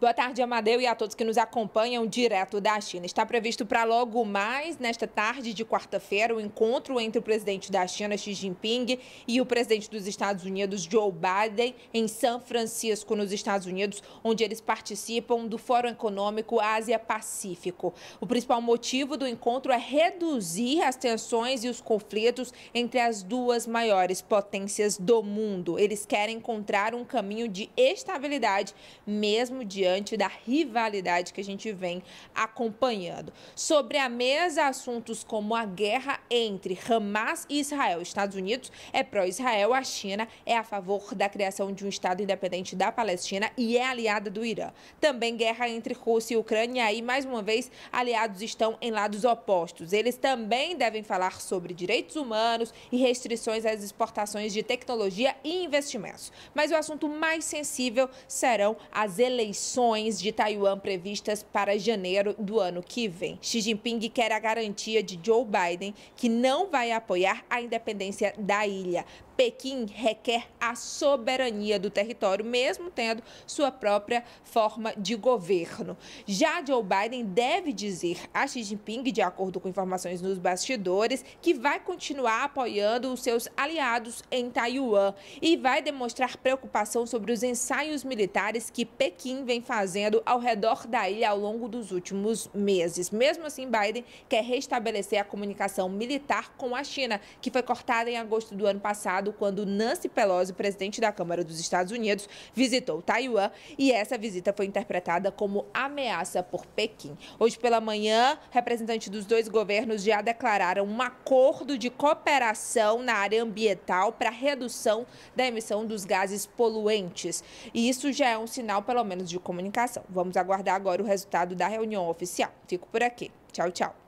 Boa tarde, Amadeu, e a todos que nos acompanham direto da China. Está previsto para logo mais, nesta tarde de quarta-feira, o encontro entre o presidente da China, Xi Jinping, e o presidente dos Estados Unidos, Joe Biden, em São Francisco, nos Estados Unidos, onde eles participam do Fórum Econômico Ásia-Pacífico. O principal motivo do encontro é reduzir as tensões e os conflitos entre as duas maiores potências do mundo. Eles querem encontrar um caminho de estabilidade, mesmo de diante da rivalidade que a gente vem acompanhando. Sobre a mesa, assuntos como a guerra entre Hamas e Israel. Estados Unidos é pró-Israel, a China é a favor da criação de um Estado independente da Palestina e é aliada do Irã. Também guerra entre Rússia e Ucrânia e, mais uma vez, aliados estão em lados opostos. Eles também devem falar sobre direitos humanos e restrições às exportações de tecnologia e investimentos. Mas o assunto mais sensível serão as eleições eleições de Taiwan previstas para janeiro do ano que vem. Xi Jinping quer a garantia de Joe Biden que não vai apoiar a independência da ilha. Pequim requer a soberania do território, mesmo tendo sua própria forma de governo. Já Joe Biden deve dizer a Xi Jinping, de acordo com informações nos bastidores, que vai continuar apoiando os seus aliados em Taiwan e vai demonstrar preocupação sobre os ensaios militares que Pequim vem fazendo ao redor da ilha ao longo dos últimos meses. Mesmo assim, Biden quer restabelecer a comunicação militar com a China, que foi cortada em agosto do ano passado, quando Nancy Pelosi, presidente da Câmara dos Estados Unidos, visitou Taiwan e essa visita foi interpretada como ameaça por Pequim. Hoje pela manhã, representantes dos dois governos já declararam um acordo de cooperação na área ambiental para redução da emissão dos gases poluentes. E isso já é um sinal, pelo menos, de comunicação Comunicação. Vamos aguardar agora o resultado da reunião oficial. Fico por aqui. Tchau, tchau.